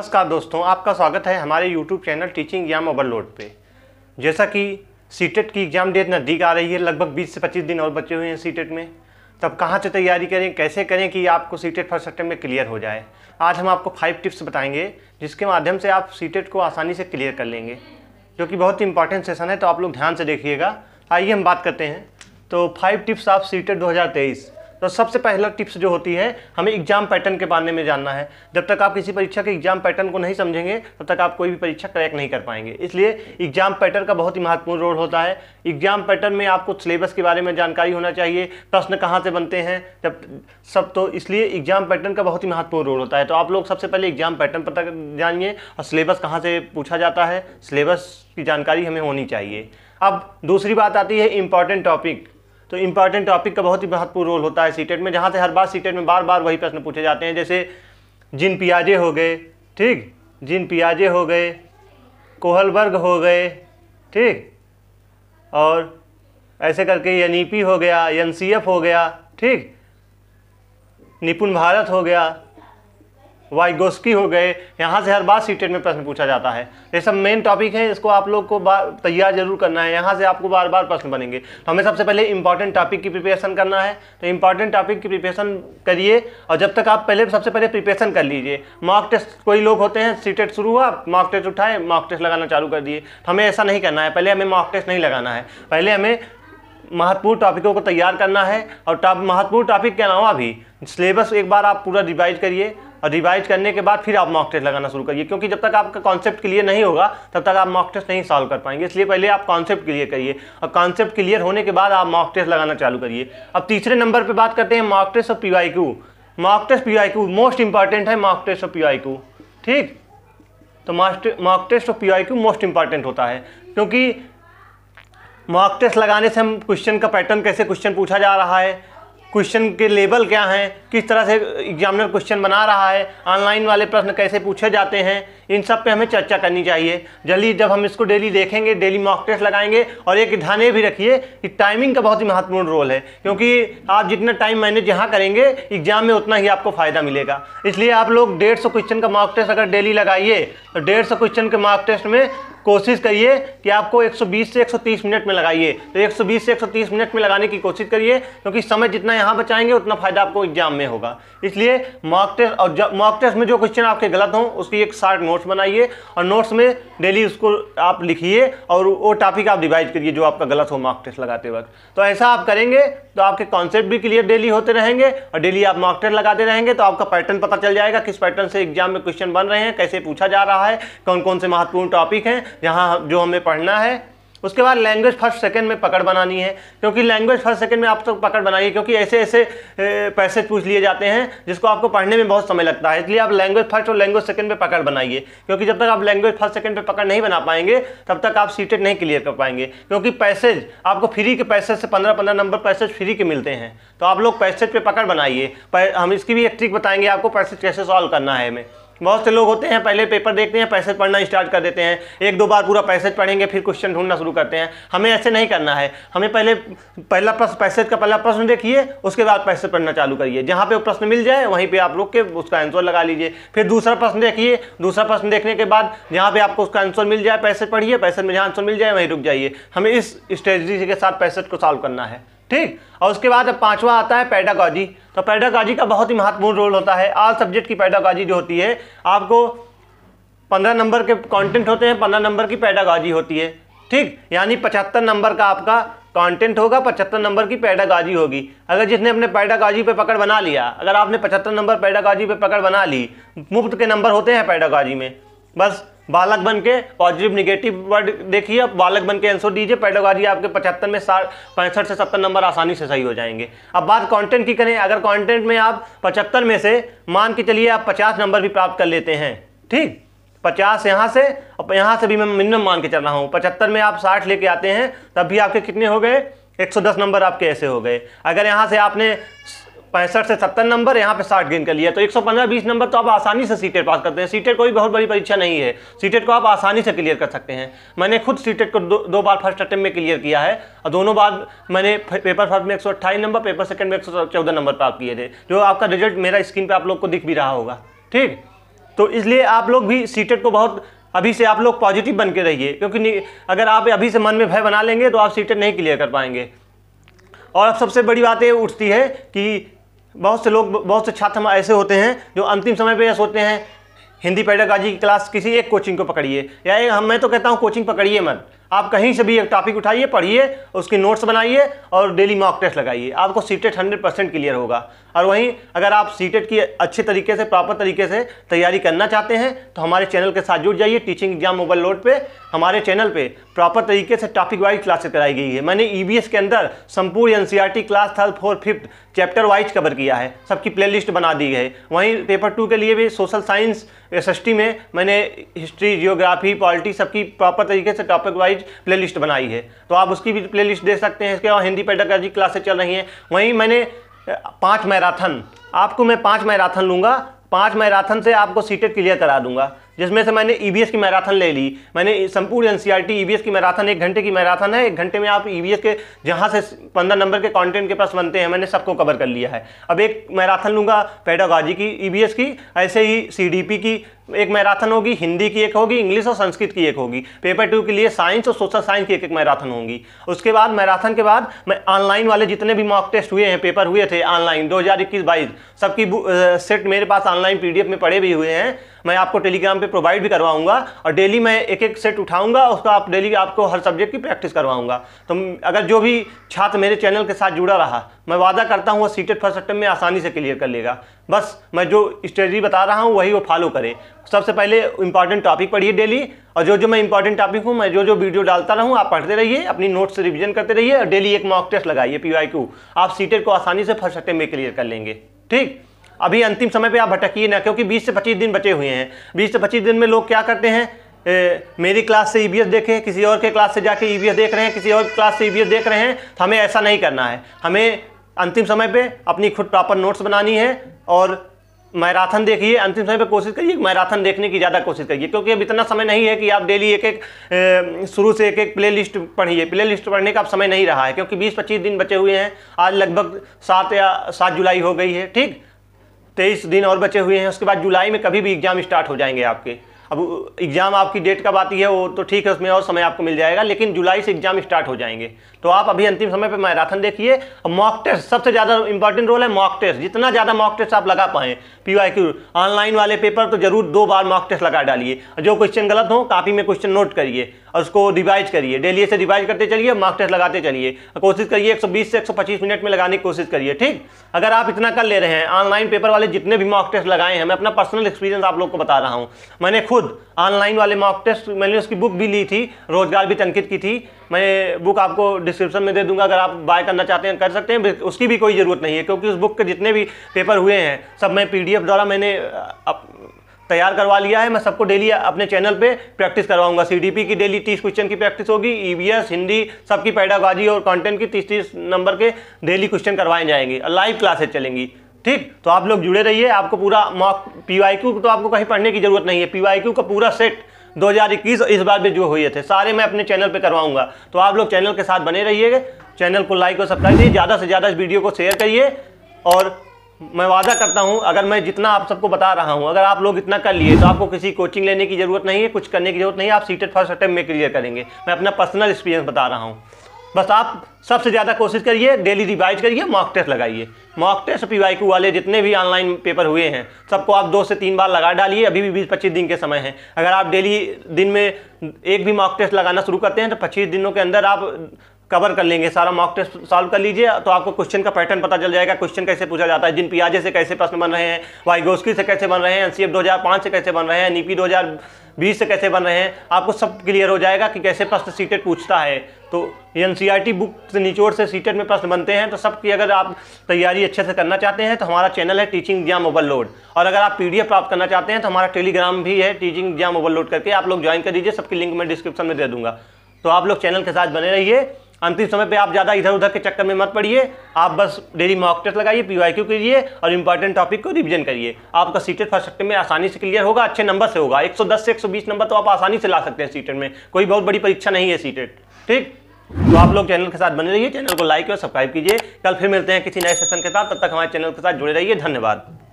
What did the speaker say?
नमस्कार दोस्तों आपका स्वागत है हमारे YouTube channel teaching exam overload पे जैसा कि सीटेट e की एग्ज़ाम डेट नज़दीक आ रही है लगभग 20 से 25 दिन और बचे हुए हैं सीटेट e में तब कहाँ से तैयारी करें कैसे करें कि आपको सीटेट फर्स्ट अटैम्प में क्लियर हो जाए आज हम आपको फाइव टिप्स बताएंगे जिसके माध्यम से आप सीटेट e को आसानी से क्लियर कर लेंगे जो कि बहुत ही इंपॉर्टेंट सेशन है तो आप लोग ध्यान से देखिएगा आइए हम बात करते हैं तो फाइव टिप्स ऑफ सीटेट दो तो सबसे पहला टिप्स जो होती है हमें एग्जाम पैटर्न के बारे में जानना है जब तक आप किसी परीक्षा के एग्जाम पैटर्न को नहीं समझेंगे तब तक आप कोई भी परीक्षा क्रैक नहीं कर पाएंगे इसलिए एग्जाम पैटर्न का बहुत ही महत्वपूर्ण रोल होता है एग्जाम पैटर्न में आपको सिलेबस के बारे में जानकारी होना चाहिए प्रश्न कहाँ से बनते हैं जब सब तो इसलिए एग्जाम पैटर्न का बहुत ही महत्वपूर्ण रोल होता है तो आप लोग सबसे पहले एग्जाम पैटर्न पता जानिए और सिलेबस कहाँ से पूछा जाता है सिलेबस की जानकारी हमें होनी चाहिए अब दूसरी बात आती है इम्पॉर्टेंट टॉपिक तो इंपॉर्टेंट टॉपिक का बहुत ही महत्वपूर्ण रोल होता है सीटेट e में जहाँ से हर बार सीटेट e में बार बार वही प्रश्न पूछे जाते हैं जैसे जिन पियाजे हो गए ठीक जिन पियाजे हो गए कोहलबर्ग हो गए ठीक और ऐसे करके एन हो गया एन हो गया ठीक निपुण भारत हो गया वाइगोस्की हो गए यहाँ से हर बार सी में प्रश्न पूछा जाता है ये सब मेन टॉपिक है इसको आप लोग को तैयार जरूर करना है यहाँ से आपको बार बार प्रश्न बनेंगे तो हमें सबसे पहले इंपॉर्टेंट टॉपिक की प्रिपरेशन करना है तो इंपॉर्टेंट टॉपिक की प्रिपरेशन करिए और जब तक आप पहले सबसे पहले प्रिपरेशन कर लीजिए मॉक टेस्ट कोई लोग होते हैं सी शुरू हुआ मॉक टेस्ट उठाए मॉक टेस्ट लगाना चालू कर दिए तो हमें ऐसा नहीं करना है पहले हमें मॉक टेस्ट नहीं लगाना है पहले हमें महत्वपूर्ण टॉपिकों को तैयार करना है और महत्वपूर्ण टॉपिक के अलावा भी सिलेबस एक बार आप पूरा रिवाइज करिए और रिवाइज करने के बाद फिर आप मॉक टेस्ट लगाना शुरू करिए क्योंकि जब तक आपका कॉन्सेप्ट क्लियर नहीं होगा तब तक आप मॉक टेस्ट नहीं सॉल्व कर पाएंगे इसलिए पहले आप कॉन्सेप्ट क्लियर करिए और कॉन्सेप्ट क्लियर होने के बाद आप मॉक टेस्ट लगाना चालू करिए अब तीसरे नंबर पर बात करते हैं मॉक टेस्ट और P mock test P most important है मॉक टेस्ट और पी ठीक तो मॉक टेस्ट और पी मोस्ट इंपॉर्टेंट होता है क्योंकि मॉक टेस्ट लगाने से हम क्वेश्चन का पैटर्न कैसे क्वेश्चन पूछा जा रहा है क्वेश्चन के लेबल क्या हैं किस तरह से एग्जामिनर क्वेश्चन बना रहा है ऑनलाइन वाले प्रश्न कैसे पूछे जाते हैं इन सब पे हमें चर्चा करनी चाहिए जल्दी जब हम इसको डेली देखेंगे डेली मॉक टेस्ट लगाएंगे और एक ध्यान भी रखिए कि टाइमिंग का बहुत ही महत्वपूर्ण रोल है क्योंकि आप जितना टाइम मैनेज यहाँ करेंगे एग्जाम में उतना ही आपको फ़ायदा मिलेगा इसलिए आप लोग डेढ़ क्वेश्चन का मॉक टेस्ट अगर डेली लगाइए तो डेढ़ क्वेश्चन के मॉक टेस्ट में कोशिश करिए कि आपको 120 से 130 मिनट में लगाइए तो 120 से 130 मिनट में लगाने की कोशिश करिए क्योंकि समय जितना यहाँ बचाएंगे उतना फ़ायदा आपको एग्जाम में होगा इसलिए मॉक टेस्ट और मॉक टेस्ट में जो क्वेश्चन आपके गलत हों उसकी एक शार्ट नोट्स बनाइए और नोट्स में डेली उसको आप लिखिए और वो टॉपिक आप डिवाइज करिए जो आपका गलत हो मॉक टेस्ट लगाते वक्त तो ऐसा आप करेंगे तो आपके कॉन्सेप्ट भी क्लियर डेली होते रहेंगे और डेली आप मॉक टेस्ट लगाते रहेंगे तो आपका पैटर्न पता चल जाएगा किस पैटर्न से एग्जाम में क्वेश्चन बन रहे हैं कैसे पूछा जा रहा है कौन कौन से महत्वपूर्ण टॉपिक हैं जहाँ जो हमें पढ़ना है उसके बाद लैंग्वेज फर्स्ट सेकंड में पकड़ बनानी है क्योंकि लैंग्वेज फर्स्ट सेकंड में आप तो पकड़ बनाइए क्योंकि ऐसे ऐसे पैसेज पूछ लिए जाते हैं जिसको आपको पढ़ने में बहुत समय लगता है इसलिए आप लैंग्वेज फर्स्ट और लैंग्वेज सेकंड पे पकड़ बनाइए क्योंकि जब तक आप लैंग्वेज फर्स्ट सेकंड पर पकड़ नहीं बना पाएंगे तब तक आप सीटेट नहीं क्लियर कर पाएंगे क्योंकि पैसेज आपको फ्री के पैसेज से पंद्रह पंद्रह नंबर पैसेज फ्री के मिलते हैं तो आप लोग पैसेज पर पकड़ बनाइए हम इसकी भी एक ट्रिक बताएंगे आपको पैसेज कैसे सॉल्व करना है हमें बहुत से लोग होते हैं पहले पेपर देखते हैं पैसेज पढ़ना स्टार्ट कर देते हैं एक दो बार पूरा पैसेज पढ़ेंगे फिर क्वेश्चन ढूंढना शुरू करते हैं हमें ऐसे नहीं करना है हमें पहले पहला प्रश्न पैसेज का पहला प्रश्न देखिए उसके बाद पैसेज पढ़ना चालू करिए जहाँ पे प्रश्न मिल जाए वहीं पर आप रुक के उसका आंसर लगा लीजिए फिर दूसरा प्रश्न देखिए दूसरा प्रश्न देखने के बाद जहाँ पर आपको उसका आंसर मिल जाए पैसेज पढ़िए पैसेज में जहाँ आंसर मिल जाए वहीं रुक जाइए हमें इस स्ट्रेटी के साथ पैसेज को सॉल्व करना है ठीक और उसके बाद अब पांचवा आता है पैडागॉजी तो पैडागॉजी का बहुत ही महत्वपूर्ण रोल होता है आल सब्जेक्ट की पैडागॉजी जो होती है आपको पंद्रह नंबर के कंटेंट होते हैं पंद्रह नंबर की पैडागॉजी होती है ठीक यानी पचहत्तर नंबर का आपका कंटेंट होगा पचहत्तर नंबर की पैडागॉजी होगी अगर जिसने अपने पैडागॉजी पे पकड़ बना लिया अगर आपने पचहत्तर नंबर पैडागॉजी पे पकड़ बना ली मुफ्त के नंबर होते हैं पैडागॉजी में बस बालक बन के पॉजिटिव निगेटिव वर्ड देखिए बालक बन के आंसर दीजिए पैडोगाजी आपके पचहत्तर में साठ पैंसठ से सत्तर नंबर आसानी से सही हो जाएंगे अब बात कंटेंट की करें अगर कंटेंट में आप पचहत्तर में से मान के चलिए आप पचास नंबर भी प्राप्त कर लेते हैं ठीक पचास यहाँ से और यहाँ से भी मैं मिनिमम मान के चल रहा हूँ पचहत्तर में आप साठ लेके आते हैं तब भी आपके कितने हो गए 110 नंबर आपके ऐसे हो गए अगर यहाँ से आपने पैंसठ से सत्तर नंबर यहाँ पे साठ गेंद कर लिया तो 115 20 नंबर तो आप आसानी से सीटेट पास करते हैं सीटेट कोई बहुत बड़ी परीक्षा नहीं है सीटेट को आप आसानी से क्लियर कर सकते हैं मैंने खुद सीटेट को दो, दो बार फर्स्ट अटैम्प्ट में क्लियर किया है और दोनों बार मैंने पेपर फर्स्ट में एक नंबर पेपर सेकेंड में एक नंबर आप किए थे जो आपका रिजल्ट मेरा स्क्रीन पर आप लोग को दिख भी रहा होगा ठीक तो इसलिए आप लोग भी सीटेट को बहुत अभी से आप लोग पॉजिटिव बन के रहिए क्योंकि अगर आप अभी से मन में भय बना लेंगे तो आप सीटेट नहीं क्लियर कर पाएंगे और अब सबसे बड़ी बात ये उठती है कि बहुत से लोग बहुत से छात्र ऐसे होते हैं जो अंतिम समय पर यह सोचते हैं हिंदी पैडागाजी की क्लास किसी एक कोचिंग को पकड़िए या हम मैं तो कहता हूँ कोचिंग पकड़िए मत आप कहीं से भी एक टॉपिक उठाइए पढ़िए उसकी नोट्स बनाइए और डेली मॉक टेस्ट लगाइए आपको सीटेट हंड्रेड परसेंट क्लियर होगा और वहीं अगर आप सीटेट की अच्छे तरीके से प्रॉपर तरीके से तैयारी करना चाहते हैं तो हमारे चैनल के साथ जुड़ जाइए टीचिंग एग्जाम मोबाइल लोड पर हमारे चैनल पर प्रॉपर तरीके से टॉपिक वाइज क्लासेस कराई गई है मैंने ई e के अंदर संपूर्ण एन class third four fifth chapter wise cover किया है सबकी प्ले बना दी है वहीं पेपर टू के लिए भी सोशल साइंस एस में मैंने हिस्ट्री जियोग्राफी पॉलिटी सबकी प्रॉपर तरीके से टॉपिक वाइज वाइज प्लेलिस्ट बनाई है तो आप उसकी भी प्लेलिस्ट देख सकते हैं इसके अलावा हिंदी पेडागोजी क्लासेस चल रही हैं वहीं मैंने पाँच मैराथन आपको मैं पाँच मैराथन लूँगा पाँच मैराथन से आपको सीटें क्लियर e करा दूंगा जिसमें से मैंने ई e की मैराथन ले ली मैंने संपूर्ण एनसीईआरटी ईवीएस e की मैराथन एक घंटे की मैराथन है एक घंटे में आप ई के जहाँ से पंद्रह नंबर के कंटेंट के पास बनते हैं मैंने सबको कवर कर लिया है अब एक मैराथन लूँगा पेडागॉजी की ई की ऐसे ही सी की एक मैराथन होगी हिंदी की एक होगी इंग्लिश और संस्कृत की एक होगी पेपर टू के लिए साइंस और सोशल साइंस की एक एक मैराथन होगी उसके बाद मैराथन के बाद मैं ऑनलाइन वाले जितने भी मॉक टेस्ट हुए हैं पेपर हुए थे ऑनलाइन दो हज़ार इक्कीस बाईस सबकी सेट मेरे पास ऑनलाइन पीडीएफ में पड़े भी हुए हैं मैं आपको टेलीग्राम पे प्रोवाइड भी करवाऊंगा और डेली मैं एक एक सेट उठाऊंगा उसका आप डेली आपको हर सब्जेक्ट की प्रैक्टिस करवाऊंगा तो अगर जो भी छात्र मेरे चैनल के साथ जुड़ा रहा मैं वादा करता हूँ वो सीटेड फर्स्ट अटैम्प में आसानी से क्लियर कर लेगा बस मैं जो स्ट्रेटी बता रहा हूँ वही वो फॉलो करें सबसे पहले इंपॉर्टेंट टॉपिक पढ़िए डेली और जो जो मैं इंपॉर्टेंट टॉपिक हूँ मैं जो जो वीडियो डालता रहूँ आप पढ़ते रहिए अपनी नोट्स रिविजन करते रहिए और डेली एक मॉक टेस्ट लगाइए पी आप सीटेट e को आसानी से फर्स्ट अटेम्प में क्लियर कर लेंगे ठीक अभी अंतिम समय पे आप भटकिए ना क्योंकि 20 से 25 दिन बचे हुए हैं 20 से 25 दिन में लोग क्या करते हैं ए, मेरी क्लास से ई e देखें किसी और के क्लास से जाके ई e देख रहे हैं किसी और क्लास से ई देख रहे हैं तो हमें ऐसा नहीं करना है हमें अंतिम समय पे अपनी खुद प्रॉपर नोट्स बनानी है और मैराथन देखिए अंतिम समय पे कोशिश करिए मैराथन देखने की ज़्यादा कोशिश करिए क्योंकि अब इतना समय नहीं है कि आप डेली एक एक शुरू से एक एक प्ले लिस्ट पढ़िए प्ले लिस्ट पढ़ने का अब समय नहीं रहा है क्योंकि 20-25 दिन बचे हुए हैं आज लगभग सात या सात जुलाई हो गई है ठीक तेईस दिन और बचे हुए हैं उसके बाद जुलाई में कभी भी एग्जाम स्टार्ट हो जाएंगे आपके अब एग्ज़ाम आपकी डेट कब आती है वो तो ठीक है उसमें और समय आपको मिल जाएगा लेकिन जुलाई से एग्ज़ाम स्टार्ट हो जाएंगे तो आप अभी अंतिम समय पर मैराथन देखिए और मॉक टेस्ट सबसे ज़्यादा इंपॉर्टेंट रोल है मॉक टेस्ट जितना ज़्यादा मॉक टेस्ट आप लगा पाएँ पी ऑनलाइन वाले पेपर तो ज़रूर दो बार मॉक टेस्ट लगा डालिए जो क्वेश्चन गलत हो कापी में क्वेश्चन नोट करिए और उसको रिवाइज करिए डेली से रिवाइज करते चलिए मॉक टेस्ट लगाते चलिए कोशिश करिए 120 से 125 मिनट में लगाने की कोशिश करिए ठीक अगर आप इतना कर ले रहे हैं ऑनलाइन पेपर वाले जितने भी मॉक टेस्ट लगाए हैं मैं अपना पर्सनल एक्सपीरियंस आप लोग को बता रहा हूँ मैंने खुद खुद ऑनलाइन वाले मॉक टेस्ट मैंने उसकी बुक भी ली थी रोजगार भी टंकित की थी मैं बुक आपको डिस्क्रिप्शन में दे दूंगा अगर आप बाय करना चाहते हैं कर सकते हैं उसकी भी कोई ज़रूरत नहीं है क्योंकि उस बुक के जितने भी पेपर हुए हैं सब मैं पी द्वारा मैंने अप... तैयार करवा लिया है मैं सबको डेली अपने चैनल पे प्रैक्टिस करवाऊंगा सीडीपी की डेली तीस क्वेश्चन की प्रैक्टिस होगी ईवीएस e हिंदी सबकी पैडागॉजी और कंटेंट की तीस तीस नंबर के डेली क्वेश्चन करवाए जाएंगे लाइव क्लासेस चलेंगी ठीक तो आप लोग जुड़े रहिए आपको पूरा मॉक पीवाईक्यू तो आपको कहीं पढ़ने की जरूरत नहीं है पी का पूरा सेट 2021 इस बार भी जो हुए थे सारे मैं अपने चैनल पे करवाऊंगा तो आप लोग चैनल के साथ बने रहिए चैनल को लाइक और सब्सक्राइब करिए ज़्यादा से ज़्यादा इस वीडियो को शेयर करिए और मैं वादा करता हूँ अगर मैं जितना आप सबको बता रहा हूँ अगर आप लोग इतना कर लिए तो आपको किसी कोचिंग लेने की जरूरत नहीं है कुछ करने की जरूरत नहीं है आप सीटेड फर्स्ट अटैम्प में क्लियर करेंगे मैं अपना पर्सनल एक्सपीरियंस बता रहा हूँ बस आप सबसे ज़्यादा कोशिश करिए डेली रिवाइज करिए मॉक टेस्ट लगाइए मॉक टेस्ट पी वाई वाले जितने भी ऑनलाइन पेपर हुए हैं सबको आप दो से तीन बार लगा डालिए अभी भी बीस पच्चीस दिन के समय हैं अगर आप डेली दिन में एक भी मॉक टेस्ट लगाना शुरू करते हैं तो पच्चीस दिनों के अंदर आप कवर कर लेंगे सारा मॉक टेस्ट सॉल्व कर लीजिए तो आपको क्वेश्चन का पैटर्न पता चल जाएगा क्वेश्चन कैसे पूछा जाता है जिन पियाजे से कैसे प्रश्न बन रहे हैं वाई से कैसे बन रहे हैं एन सी से कैसे बन रहे हैं नीपी e दो बीस से कैसे बन रहे हैं आपको सब क्लियर हो जाएगा कि कैसे प्रश्न सीटेट पूछता है तो एन सी बुक से निचोड़ से सीटेट में प्रश्न बनते हैं तो सबकी अगर आप तैयारी अच्छे से करना चाहते हैं तो हमारा चैनल है टीचिंग एग्जाम ओवरलोड और अगर आप पीडीएफ प्राप्त करना चाहते हैं तो हमारा टेलीग्राम भी है टीचिंग एग्जाम ओवरलोड करके आप लोग ज्वाइन कर दीजिए सबकी लिंक मैं डिस्क्रिप्शन में दे दूंगा तो आप लोग चैनल के साथ बने रहिए अंतिम समय पे आप ज़्यादा इधर उधर के चक्कर में मत पड़िए आप बस डेली मॉक टेस्ट लगाइए पी वाई क्यू कीजिए और इंपॉर्टेंट टॉपिक को रिविजन करिए आपका सीटेट फर्स्ट सेक्टर में आसानी से क्लियर होगा अच्छे नंबर से होगा 110 से 120 नंबर तो आप आसानी से ला सकते हैं सीटेट में कोई बहुत बड़ी परीक्षा नहीं है सीटेट ठीक तो आप लोग चैनल के साथ बने रहिए चैनल को लाइक और सब्सक्राइब कीजिए कल फिर मिलते हैं किसी नए सेशन के साथ तब तक हमारे चैनल के साथ जुड़े रहिए धन्यवाद